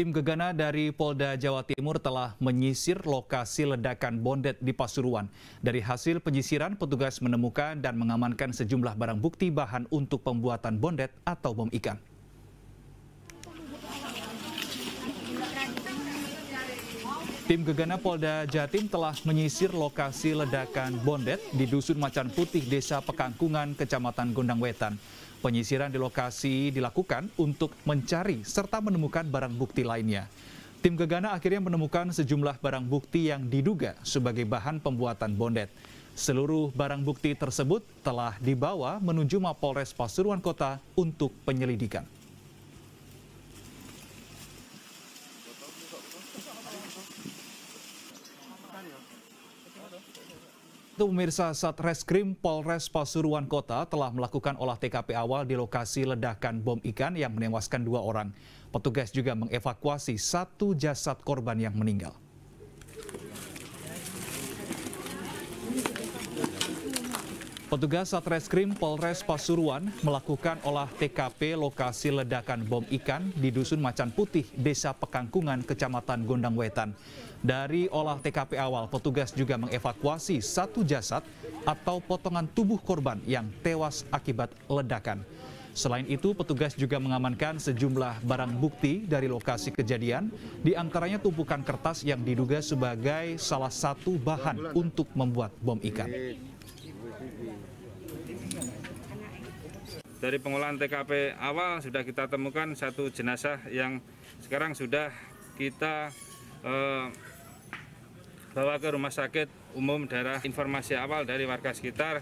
Tim Gegana dari Polda Jawa Timur telah menyisir lokasi ledakan bondet di Pasuruan. Dari hasil penyisiran, petugas menemukan dan mengamankan sejumlah barang bukti bahan untuk pembuatan bondet atau bom ikan. Tim Gegana Polda Jatim telah menyisir lokasi ledakan bondet di Dusun Macan Putih, Desa Pekangkungan, Kecamatan Gondang Wetan. Penyisiran di lokasi dilakukan untuk mencari serta menemukan barang bukti lainnya. Tim Gegana akhirnya menemukan sejumlah barang bukti yang diduga sebagai bahan pembuatan bondet. Seluruh barang bukti tersebut telah dibawa menuju Mapolres Pasuruan Kota untuk penyelidikan. itu pemirsa Satreskrim Polres Pasuruan Kota telah melakukan olah TKP awal di lokasi ledakan bom ikan yang menewaskan dua orang. Petugas juga mengevakuasi satu jasad korban yang meninggal. Petugas Satreskrim Polres Pasuruan melakukan olah TKP lokasi ledakan bom ikan di Dusun Macan Putih, Desa Pekangkungan, Kecamatan Gondang Wetan. Dari olah TKP awal, petugas juga mengevakuasi satu jasad atau potongan tubuh korban yang tewas akibat ledakan. Selain itu, petugas juga mengamankan sejumlah barang bukti dari lokasi kejadian, di antaranya tumpukan kertas yang diduga sebagai salah satu bahan untuk membuat bom ikan. Dari pengolahan TKP awal sudah kita temukan satu jenazah yang sekarang sudah kita eh, bawa ke rumah sakit umum daerah informasi awal dari warga sekitar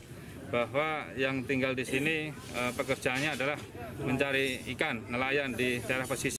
bahwa yang tinggal di sini eh, pekerjaannya adalah mencari ikan nelayan di daerah pesisir